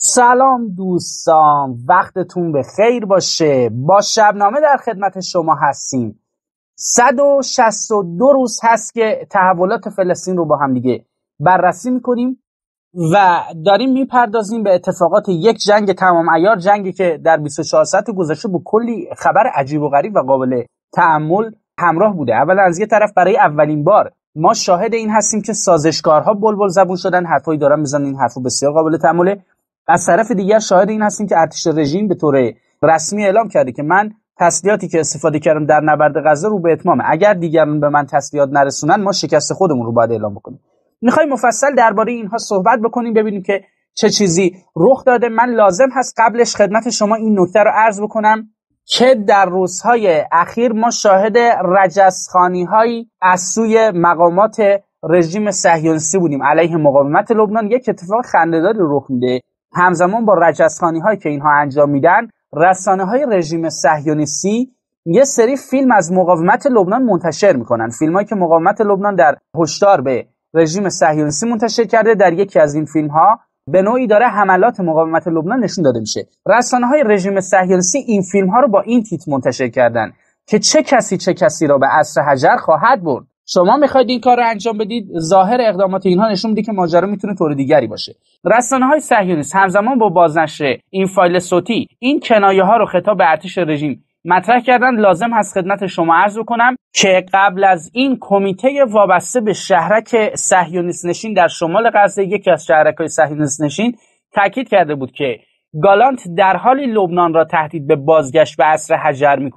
سلام دوستان وقتتون به خیر باشه با شبنامه در خدمت شما هستیم 162 روز هست که تحولات فلسطین رو با هم دیگه بررسی میکنیم و داریم میپردازیم به اتفاقات یک جنگ تمام ایار جنگی که در 24 ساعت گذشته با کلی خبر عجیب و غریب و قابل تعمل همراه بوده اولا از یه طرف برای اولین بار ما شاهد این هستیم که سازشکارها بلبل زبون شدن حرفایی دارن میزنن این حرفو بسیار قابل تعمله از طرف دیگر شاهد این هستیم که ارتش رژیم به طور رسمی اعلام کرده که من تسلیحاتی که استفاده کردم در نبرد غزه رو به اتمامه اگر دیگران به من تسلیحات نرسونن ما شکست خودمون رو باید اعلام بکنیم میخوای مفصل درباره اینها صحبت بکنیم ببینیم که چه چیزی رخ داده من لازم هست قبلش خدمت شما این نکته رو عرض بکنم که در روزهای اخیر ما شاهد رجسخانی هایی از سوی مقامات رژیم صهیونیستی بودیم علیه مقاومت لبنان یک اتفاق خندهداری رخ میده همزمان با رجسخانی هایی که اینها انجام میدن رسانه های رژیم صهیونیستی یه سری فیلم از مقاومت لبنان منتشر میکنن فیلم هایی که مقاومت لبنان در هشدار به رژیم صهیونیستی منتشر کرده در یکی از این فیلم ها به نوعی داره حملات مقاومت لبنان نشون داده میشه رسانه های رژیم صهیونیستی این فیلم ها رو با این تیت منتشر کردن که چه کسی چه کسی را به عصر حجر خواهد برد شما میخواید این کار رو انجام بدید ظاهر اقدامات اینها نشون میده که ماجرا میتونه طور دیگری باشه رسانه های صهیونیست همزمان با بازنشر این فایل صوتی این کنایه ها رو خطاب به ارتش رژیم مطرح کردن لازم هست خدمت شما عرض کنم که قبل از این کمیته وابسته به شهرک صهیونیست نشین در شمال غزه یکی از شهرک های صهیونیست نشین تاکید کرده بود که گالانت در حالی لبنان را تهدید به بازگشت به عصر حجر می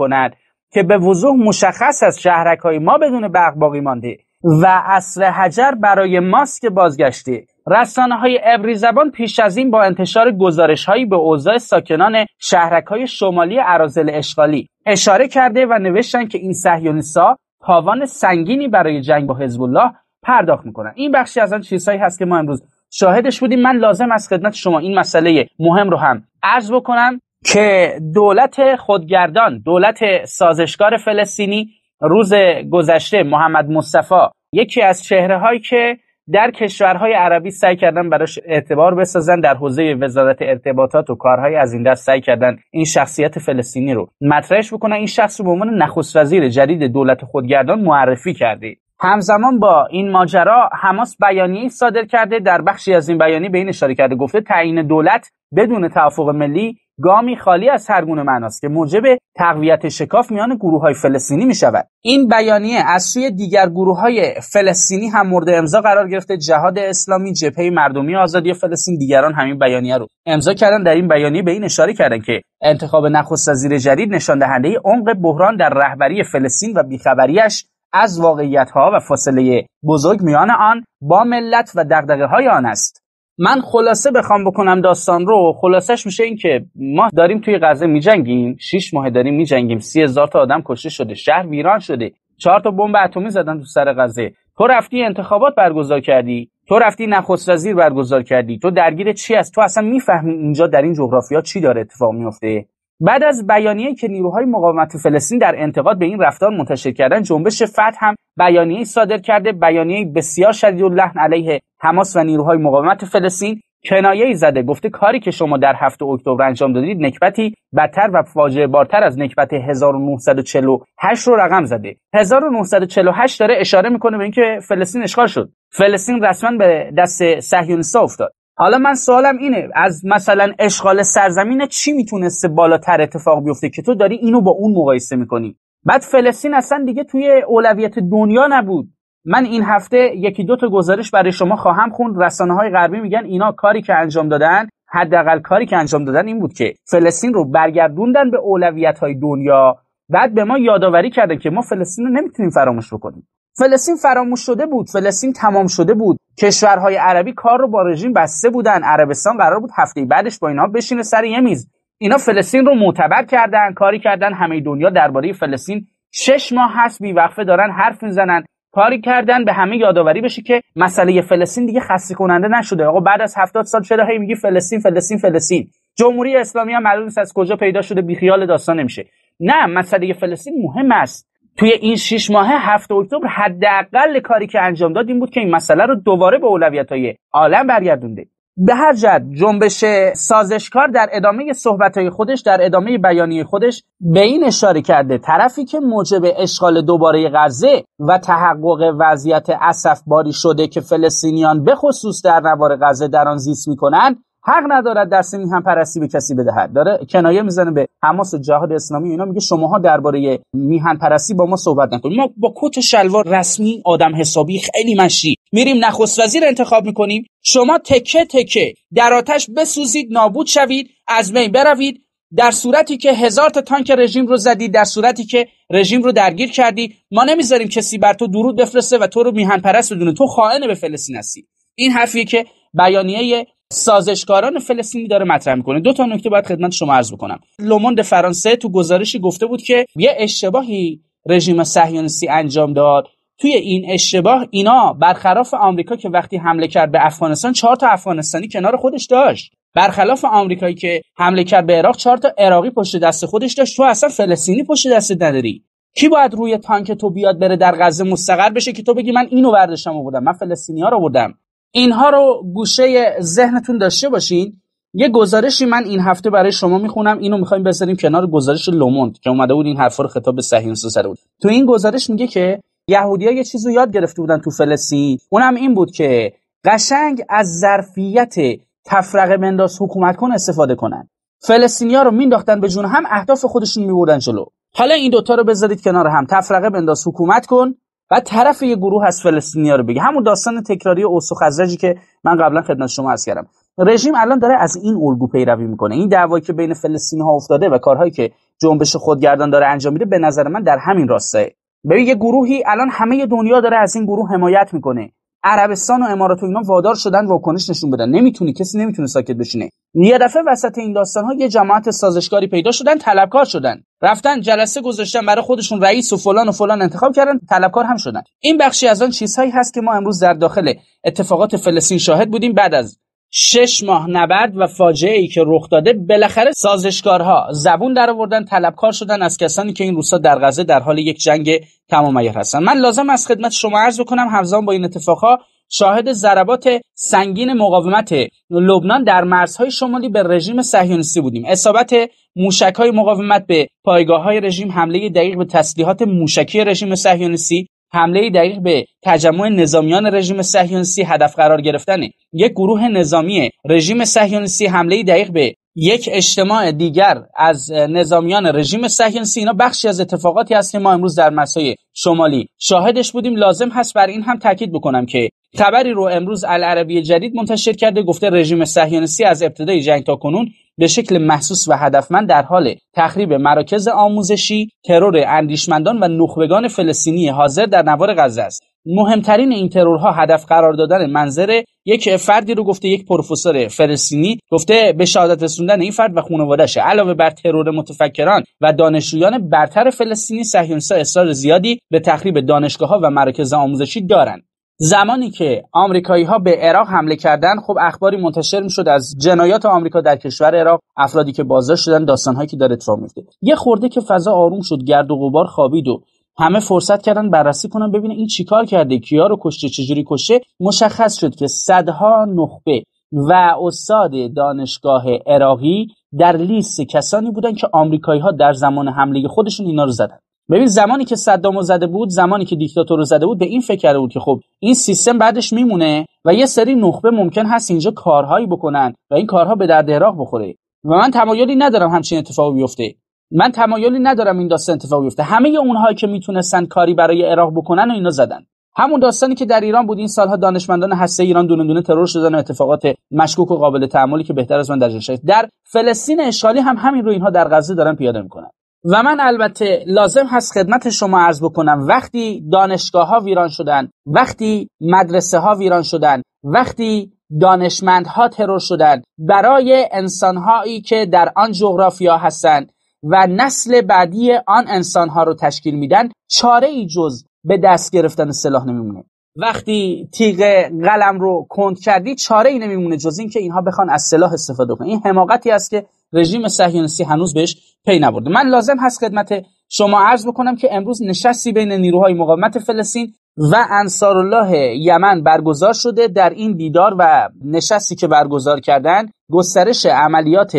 که به وضوح مشخص از شهرک های ما بدون برق باقی مانده و اصر حجر برای ماسک بازگشته رسانه های ابری زبان پیش از این با انتشار گزارش هایی به اوضاع ساکنان شهرک های شمالی عرازل اشغالی اشاره کرده و نوشتن که این سهیونیسا تاوان سنگینی برای جنگ با حزب الله پرداخت میکنن این بخشی از آن چیزهایی هست که ما امروز شاهدش بودیم من لازم از خدمت شما این مسئله مهم رو هم عرض بکنم که دولت خودگردان دولت سازشکار فلسطینی روز گذشته محمد مصطفی یکی از چهره هایی که در کشورهای عربی سعی کردن براش اعتبار بسازن در حوزه وزارت ارتباطات و کارهای از این دست سعی کردن این شخصیت فلسطینی رو مطرحش بکنن این شخص رو به عنوان نخست وزیر جدید دولت خودگردان معرفی کرده همزمان با این ماجرا حماس بیانیه صادر کرده در بخشی از این بیانیه به این اشاره کرده گفته تعیین دولت بدون توافق ملی گامی خالی از هرگونه معناست که موجب تقویت شکاف میان گروه های فلسطینی می شود این بیانیه از سوی دیگر گروه های فلسطینی هم مورد امضا قرار گرفته جهاد اسلامی جبهه مردمی آزادی فلسطین دیگران همین بیانیه رو امضا کردن در این بیانیه به این اشاره کردن که انتخاب نخست وزیر جدید نشان دهنده عمق بحران در رهبری فلسطین و بیخبریش از واقعیت ها و فاصله بزرگ میان آن با ملت و دغدغه های آن است من خلاصه بخوام بکنم داستان رو خلاصش میشه این که ما داریم توی غزه میجنگیم 6 ماه داریم میجنگیم سی تا آدم کشته شده شهر ویران شده چهار تا بمب اتمی زدن تو سر غزه تو رفتی انتخابات برگزار کردی تو رفتی نخست وزیر برگزار کردی تو درگیر چی هست تو اصلا میفهمی اینجا در این جغرافیا چی داره اتفاق میفته بعد از بیانیه که نیروهای مقاومت فلسطین در انتقاد به این رفتار منتشر کردن جنبش فتح هم بیانیه صادر کرده بیانیه بسیار شدید و لحن علیه حماس و نیروهای مقاومت فلسطین کنایه زده گفته کاری که شما در هفته اکتبر انجام دادید نکبتی بدتر و فاجعه بارتر از نکبت 1948 رو رقم زده 1948 داره اشاره میکنه به اینکه فلسطین اشغال شد فلسطین رسما به دست صهیونیست‌ها افتاد حالا من سوالم اینه از مثلا اشغال سرزمین چی میتونسته بالاتر اتفاق بیفته که تو داری اینو با اون مقایسه میکنی بعد فلسطین اصلا دیگه توی اولویت دنیا نبود من این هفته یکی دو تا گزارش برای شما خواهم خوند رسانه های غربی میگن اینا کاری که انجام دادن حداقل کاری که انجام دادن این بود که فلسطین رو برگردوندن به اولویت های دنیا بعد به ما یادآوری کردن که ما فلسطین رو نمیتونیم فراموش بکنیم فلسطین فراموش شده بود فلسطین تمام شده بود کشورهای عربی کار رو با رژیم بسته بودن عربستان قرار بود هفته بعدش با اینها بشینه سر یه میز اینا فلسطین رو معتبر کردن کاری کردن همه دنیا درباره فلسطین شش ماه هست بیوقفه دارن حرف میزنن کاری کردن به همه یادآوری بشه که مسئله فلسطین دیگه خسته کننده نشده آقا بعد از هفتاد سال چرا هی میگی فلسطین فلسطین فلسطین جمهوری اسلامی هم معلوم از کجا پیدا شده بیخیال داستان نمیشه نه مسئله فلسطین مهم است توی این شش ماه هفت اکتبر حداقل کاری که انجام داد این بود که این مسئله رو دوباره به اولویت های عالم برگردونده به هر جد جنبش سازشکار در ادامه صحبت خودش در ادامه بیانیه خودش به این اشاره کرده طرفی که موجب اشغال دوباره غزه و تحقق وضعیت اسف باری شده که فلسطینیان به خصوص در نوار غزه در آن زیست میکنند حق ندارد سنی میهن پرستی به کسی بدهد داره کنایه میزنه به حماس و جهاد اسلامی اینا میگه شماها درباره میهن پرستی با ما صحبت نکنید ما با کت و شلوار رسمی آدم حسابی خیلی مشی میریم نخست وزیر انتخاب میکنیم شما تکه تکه در آتش بسوزید نابود شوید از بین بروید در صورتی که هزار تا تانک رژیم رو زدی در صورتی که رژیم رو درگیر کردی ما نمیذاریم کسی بر تو درود بفرسته و تو رو میهن پرست بدونه تو خائن به فلسطین هستی این حرفیه که بیانیه سازشکاران فلسطینی داره مطرح میکنه دو تا نکته باید خدمت شما عرض بکنم لوموند فرانسه تو گزارشی گفته بود که یه اشتباهی رژیم صهیونیستی انجام داد توی این اشتباه اینا برخلاف آمریکا که وقتی حمله کرد به افغانستان چهار تا افغانستانی کنار خودش داشت برخلاف آمریکایی که حمله کرد به عراق چهار تا عراقی پشت دست خودش داشت تو اصلا فلسطینی پشت دست نداری کی باید روی تانک تو بیاد بره در غزه مستقر بشه که تو بگی من اینو برداشتم آوردم من فلسطینی‌ها رو بودم. اینها رو گوشه ذهنتون داشته باشین یه گزارشی من این هفته برای شما میخونم اینو میخوایم بذاریم کنار گزارش لوموند که اومده بود این حرفا رو خطاب به صهیونیست‌ها سر بود تو این گزارش میگه که یهودی‌ها یه چیزی یاد گرفته بودن تو فلسطین اونم این بود که قشنگ از ظرفیت تفرقه بنداز حکومت کن استفاده کنن ها رو مینداختن به جون هم اهداف خودشون میبردن جلو حالا این دوتا رو بذارید کنار هم تفرقه بنداز حکومت کن بعد طرف یه گروه از فلسطینیا رو بگه همون داستان تکراری اوس و خزرجی که من قبلا خدمت شما عرض کردم رژیم الان داره از این الگو پیروی میکنه این دعوایی که بین فلسطینی ها افتاده و کارهایی که جنبش خودگردان داره انجام میده به نظر من در همین راسته ببین یه گروهی الان همه دنیا داره از این گروه حمایت میکنه عربستان و امارات و اینا وادار شدن واکنش نشون بدن نمیتونی کسی نمیتونه ساکت بشینه یه دفعه وسط این داستان ها یه جماعت سازشکاری پیدا شدن طلبکار شدن رفتن جلسه گذاشتن برای خودشون رئیس و فلان و فلان انتخاب کردن طلبکار هم شدن این بخشی از آن چیزهایی هست که ما امروز در داخل اتفاقات فلسطین شاهد بودیم بعد از شش ماه نبرد و فاجعه ای که رخ داده بالاخره سازشکارها زبون در آوردن طلبکار شدن از کسانی که این روسا در غزه در حال یک جنگ تمام هستند من لازم از خدمت شما عرض بکنم همزمان با این اتفاقها شاهد ضربات سنگین مقاومت لبنان در مرزهای شمالی به رژیم صهیونیستی بودیم اصابت موشک های مقاومت به پایگاه های رژیم حمله دقیق به تسلیحات موشکی رژیم صهیونیستی حمله دقیق به تجمع نظامیان رژیم صهیونیستی هدف قرار گرفتنه یک گروه نظامی رژیم صهیونیستی حمله دقیق به یک اجتماع دیگر از نظامیان رژیم صهیونیستی اینا بخشی از اتفاقاتی است که ما امروز در مسای شمالی شاهدش بودیم لازم هست بر این هم تاکید بکنم که تبری رو امروز العربی جدید منتشر کرده گفته رژیم صهیونیستی از ابتدای جنگ تا کنون به شکل محسوس و هدفمند در حال تخریب مراکز آموزشی، ترور اندیشمندان و نخبگان فلسطینی حاضر در نوار غزه است. مهمترین این ترورها هدف قرار دادن منظر یک فردی رو گفته یک پروفسور فلسطینی گفته به شهادت رسوندن این فرد و خانواده‌اش علاوه بر ترور متفکران و دانشجویان برتر فلسطینی صهیونیست‌ها اصرار زیادی به تخریب دانشگاه‌ها و مراکز آموزشی دارند زمانی که آمریکایی ها به عراق حمله کردن خب اخباری منتشر میشد از جنایات آمریکا در کشور عراق افرادی که بازداشت شدن هایی که داره اتفاق میفته یه خورده که فضا آروم شد گرد و غبار خوابید و همه فرصت کردن بررسی کنن ببینه این چیکار کرده کیا رو کشته چجوری کشته مشخص شد که صدها نخبه و استاد دانشگاه عراقی در لیست کسانی بودن که آمریکایی ها در زمان حمله خودشون اینا رو زدن ببین زمانی که صدام رو زده بود زمانی که دیکتاتور رو زده بود به این فکر بود که خب این سیستم بعدش میمونه و یه سری نخبه ممکن هست اینجا کارهایی بکنن و این کارها به درد اراق بخوره و من تمایلی ندارم همچین اتفاقی بیفته من تمایلی ندارم این داستان اتفاق بیفته همه اونهایی که میتونستن کاری برای اراق بکنن و اینا زدن همون داستانی که در ایران بود این سالها دانشمندان هسته ایران دونه دونه ترور شدن و اتفاقات مشکوک و قابل تعاملی که بهتر از من در در فلسطین اشغالی هم همین رو اینها در غزه دارن پیاده میکنن و من البته لازم هست خدمت شما عرض بکنم وقتی دانشگاه ها ویران شدن وقتی مدرسه ها ویران شدن وقتی ها ترور شدن برای انسان هایی که در آن جغرافیا هستند و نسل بعدی آن انسان ها رو تشکیل میدن چاره ای جز به دست گرفتن سلاح نمیمونه وقتی تیغ قلم رو کند کردی چاره ای نمیمونه جز اینکه اینها بخوان از سلاح استفاده کنن این حماقتی است که رژیم صهیونیستی هنوز بهش پی نبرده من لازم هست خدمت شما عرض بکنم که امروز نشستی بین نیروهای مقاومت فلسطین و انصار الله یمن برگزار شده در این دیدار و نشستی که برگزار کردن گسترش عملیات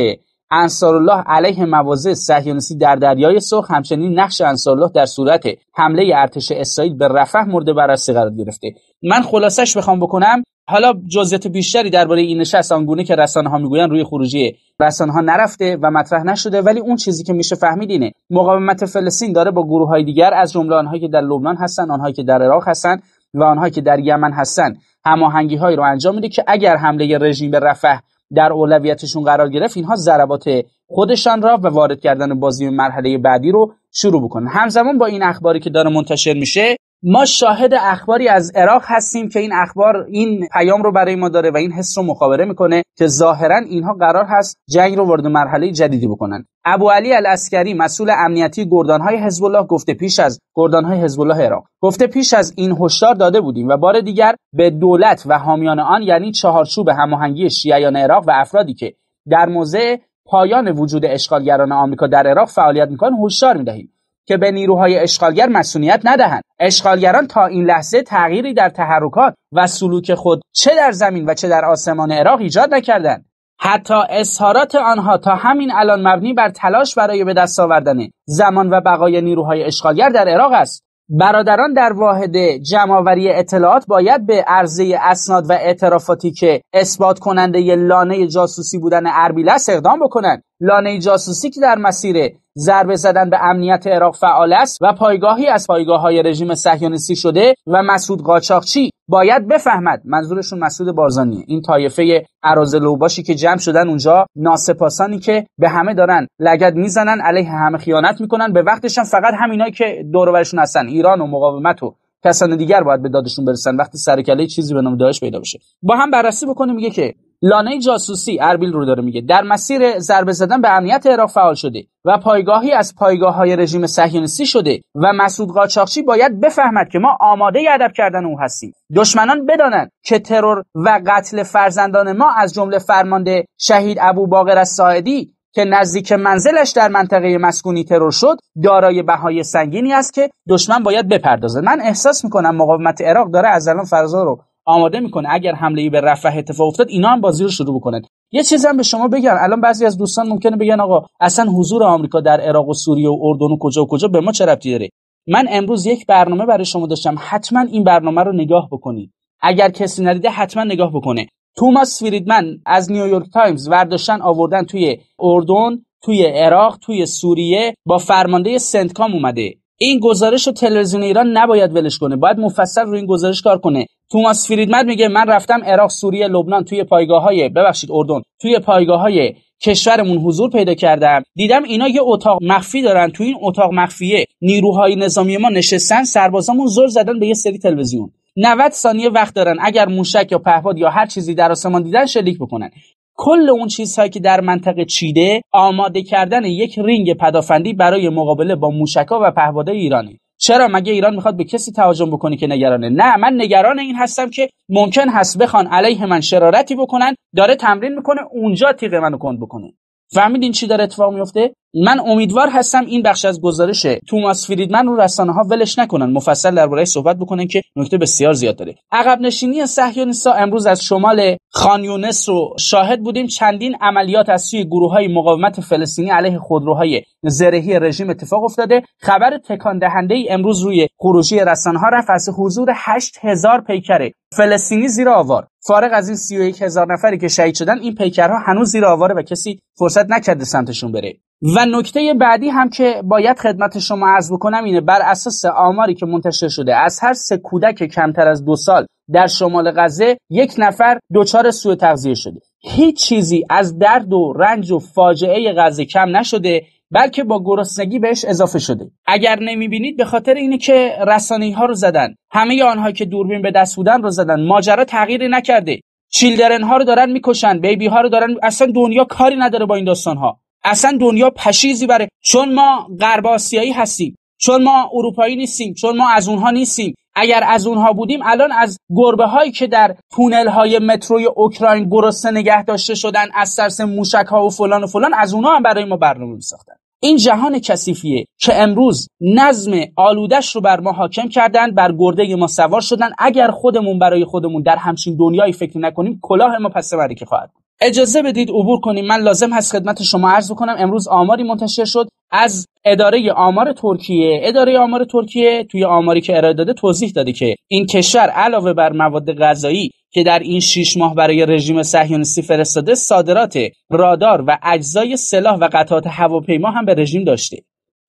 الله علیه مواضع صهیونیستی در دریای سرخ همچنین نقش الله در صورت حمله ارتش اسرائیل به رفح مورد بررسی قرار گرفته من خلاصش بخوام بکنم حالا جزئیات بیشتری درباره این نشست آنگونه که رسانه ها میگویند روی خروجی رسانه ها نرفته و مطرح نشده ولی اون چیزی که میشه فهمید اینه مقاومت فلسطین داره با گروه های دیگر از جمله آنهایی که در لبنان هستن آنهایی که در عراق هستن و آنهایی که در یمن هستن هماهنگی هایی رو انجام میده که اگر حمله رژیم به رفح در اولویتشون قرار گرفت اینها ضربات خودشان را و وارد کردن بازی مرحله بعدی رو شروع بکنن همزمان با این اخباری که داره منتشر میشه ما شاهد اخباری از عراق هستیم که این اخبار این پیام رو برای ما داره و این حس رو مخابره میکنه که ظاهرا اینها قرار هست جنگ رو وارد مرحله جدیدی بکنن ابو علی الاسکری مسئول امنیتی گردانهای حزب الله گفته پیش از گردانهای حزب الله عراق گفته پیش از این هشدار داده بودیم و بار دیگر به دولت و حامیان آن یعنی چهارچوب هماهنگی شیعیان عراق و افرادی که در موضع پایان وجود اشغالگران آمریکا در عراق فعالیت میکنن هشدار میدهیم که به نیروهای اشغالگر مسئولیت ندهند اشغالگران تا این لحظه تغییری در تحرکات و سلوک خود چه در زمین و چه در آسمان عراق ایجاد نکردند حتی اظهارات آنها تا همین الان مبنی بر تلاش برای به دست آوردن زمان و بقای نیروهای اشغالگر در عراق است برادران در واحد جمعآوری اطلاعات باید به عرضه اسناد و اعترافاتی که اثبات کننده لانه جاسوسی بودن اربیل است اقدام بکنند لانه جاسوسی که در مسیر ضربه زدن به امنیت عراق فعال است و پایگاهی از پایگاه های رژیم صهیونیستی شده و مسعود قاچاقچی باید بفهمد منظورشون مسعود بارزانیه این طایفه عراض لوباشی که جمع شدن اونجا ناسپاسانی که به همه دارن لگد میزنن علیه همه خیانت میکنن به وقتش هم فقط همینایی که دور هستن ایران و مقاومت و کسان دیگر باید به دادشون برسن وقتی سرکله چیزی به نام داعش پیدا بشه با هم بررسی بکنیم میگه که لانه جاسوسی اربیل رو داره میگه در مسیر ضربه زدن به امنیت عراق فعال شده و پایگاهی از پایگاه های رژیم صهیونیستی شده و مسعود قاچاقچی باید بفهمد که ما آماده ادب کردن او هستیم دشمنان بدانند که ترور و قتل فرزندان ما از جمله فرمانده شهید ابو باقر الساعدی که نزدیک منزلش در منطقه مسکونی ترور شد دارای بهای سنگینی است که دشمن باید بپردازد من احساس میکنم مقاومت عراق داره از الان فرزا رو آماده میکنه اگر حمله به رفح اتفاق افتاد اینا هم بازی رو شروع بکنن یه چیزی هم به شما بگم الان بعضی از دوستان ممکنه بگن آقا اصلا حضور آمریکا در عراق و سوریه و اردن و کجا و کجا به ما چه ربطی داره من امروز یک برنامه برای شما داشتم حتما این برنامه رو نگاه بکنید اگر کسی ندیده حتما نگاه بکنه توماس فریدمن از نیویورک تایمز ورداشتن آوردن توی اردن توی عراق توی سوریه با فرمانده سنتکام اومده این گزارش رو تلویزیون ایران نباید ولش کنه باید مفصل روی این گزارش کار کنه توماس فریدمد میگه من رفتم عراق سوریه لبنان توی پایگاه های ببخشید اردن توی پایگاه های کشورمون حضور پیدا کردم دیدم اینا یه اتاق مخفی دارن توی این اتاق مخفیه نیروهای نظامی ما نشستن سربازامون زور زدن به یه سری تلویزیون 90 ثانیه وقت دارن اگر موشک یا پهپاد یا هر چیزی در آسمان دیدن شلیک بکنن کل اون چیزهایی که در منطقه چیده آماده کردن یک رینگ پدافندی برای مقابله با موشکا و پهپادهای ایرانی چرا مگه ایران میخواد به کسی تهاجم بکنه که نگرانه نه من نگران این هستم که ممکن هست بخوان علیه من شرارتی بکنن داره تمرین میکنه اونجا تیغ منو کند بکنه فهمیدین چی داره اتفاق میفته من امیدوار هستم این بخش از گزارش توماس فریدمن رو رسانه ها ولش نکنن مفصل دربارهش صحبت بکنن که نکته بسیار زیاد داره عقب نشینی صهیونیست‌ها امروز از شمال خانیونس رو شاهد بودیم چندین عملیات از سوی گروه های مقاومت فلسطینی علیه خودروهای زرهی رژیم اتفاق افتاده خبر تکان دهنده ای امروز روی خروجی رسانه ها رفت از حضور 8000 پیکره فلسطینی زیر آوار فارغ از این هزار نفری که شهید شدن این پیکرها هنوز زیر آواره و کسی فرصت نکرده سمتشون بره و نکته بعدی هم که باید خدمت شما عرض بکنم اینه بر اساس آماری که منتشر شده از هر سه کودک کمتر از دو سال در شمال غزه یک نفر دچار سوء تغذیه شده هیچ چیزی از درد و رنج و فاجعه غزه کم نشده بلکه با گرسنگی بهش اضافه شده اگر نمیبینید به خاطر اینه که رسانه ها رو زدن همه آنها که دوربین به دست بودن رو زدن ماجرا تغییری نکرده چیلدرن ها رو دارن میکشن بیبی ها رو دارن اصلا دنیا کاری نداره با این داستان ها اصلا دنیا پشیزی بره چون ما غرب آسیایی هستیم چون ما اروپایی نیستیم چون ما از اونها نیستیم اگر از اونها بودیم الان از گربه هایی که در تونل های متروی اوکراین گرسنه نگه داشته شدن از ترس موشک ها و فلان و فلان از اونها هم برای ما برنامه می ساختن این جهان کثیفیه که امروز نظم آلودش رو بر ما حاکم کردن بر گرده ما سوار شدن اگر خودمون برای خودمون در همچین دنیایی فکر نکنیم کلاه ما پس که خواهد اجازه بدید عبور کنیم من لازم هست خدمت شما عرض کنم امروز آماری منتشر شد از اداره آمار ترکیه اداره آمار ترکیه توی آماری که ارائه داده توضیح داده که این کشور علاوه بر مواد غذایی که در این شیش ماه برای رژیم صهیونیستی فرستاده صادرات رادار و اجزای سلاح و قطعات هواپیما هم به رژیم داشته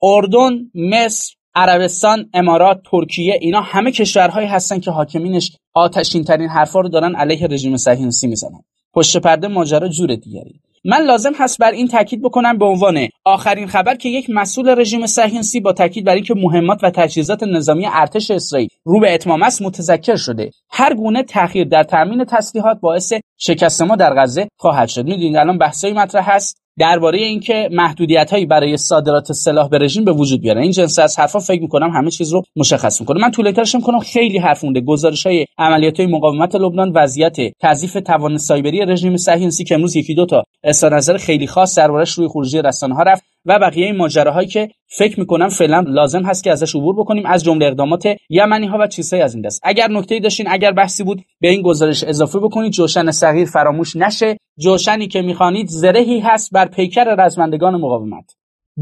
اردن مصر عربستان، امارات، ترکیه اینا همه کشورهایی هستن که حاکمینش آتشین ترین حرفا رو دارن علیه رژیم صهیونیستی میزنن پشت پرده ماجرا جور دیگری من لازم هست بر این تاکید بکنم به عنوان آخرین خبر که یک مسئول رژیم صهیونیستی با تاکید بر اینکه مهمات و تجهیزات نظامی ارتش اسرائیل رو به اتمام است متذکر شده هر گونه تاخیر در تامین تسلیحات باعث شکست ما در غزه خواهد شد میدونید الان بحثی مطرح هست درباره اینکه محدودیت هایی برای صادرات سلاح به رژیم به وجود بیاره این جنس از حرفا فکر میکنم همه چیز رو مشخص میکنه من طول ترش میکنم خیلی حرف مونده گزارش های عملیات های مقاومت لبنان وضعیت تضیف توان سایبری رژیم صهیونیستی که امروز یکی دو تا نظر خیلی خاص دربارش روی خروجی رسانه ها رفت و بقیه ماجراهایی که فکر میکنم فعلا لازم هست که ازش عبور بکنیم از جمله اقدامات یمنی ها و چیزهای از این دست اگر نکته داشتین اگر بحثی بود به این گزارش اضافه بکنید جوشن صغیر فراموش نشه جوشنی که میخوانید زرهی هست بر پیکر رزمندگان مقاومت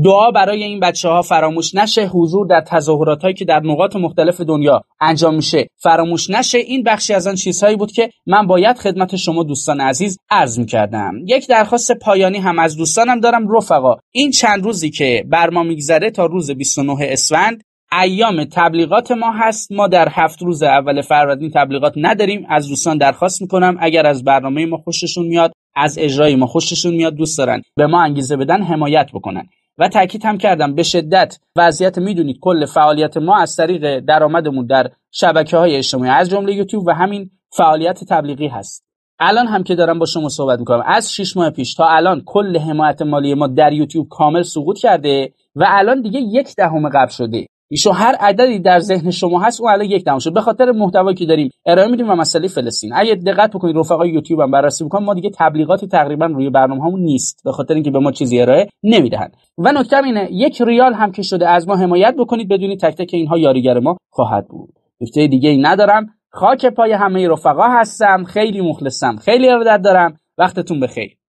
دعا برای این بچه ها فراموش نشه حضور در تظاهرات هایی که در نقاط مختلف دنیا انجام میشه فراموش نشه این بخشی از آن چیزهایی بود که من باید خدمت شما دوستان عزیز عرض میکردم یک درخواست پایانی هم از دوستانم دارم رفقا این چند روزی که بر ما میگذره تا روز 29 اسفند ایام تبلیغات ما هست ما در هفت روز اول فروردین تبلیغات نداریم از دوستان درخواست میکنم اگر از برنامه ما خوششون میاد از اجرای ما خوششون میاد دوست دارن به ما انگیزه بدن حمایت بکنن و تاکید هم کردم به شدت وضعیت میدونید کل فعالیت ما از طریق درآمدمون در شبکه های اجتماعی از جمله یوتیوب و همین فعالیت تبلیغی هست الان هم که دارم با شما صحبت میکنم از 6 ماه پیش تا الان کل حمایت مالی ما در یوتیوب کامل سقوط کرده و الان دیگه یک دهم قبل شده ایشون هر عددی در ذهن شما هست اون الان یک تمام شد به خاطر محتوایی که داریم ارائه میدیم و مسئله فلسطین اگه دقت بکنید رفقای یوتیوب هم بررسی بکنم ما دیگه تبلیغاتی تقریبا روی برنامه نیست به خاطر اینکه به ما چیزی ارائه نمیدهند و نکته اینه یک ریال هم که شده از ما حمایت بکنید بدونید تک تک اینها یاریگر ما خواهد بود نکته دیگه ای ندارم خاک پای همه رفقا هستم خیلی مخلصم خیلی ارادت دارم وقتتون بخیر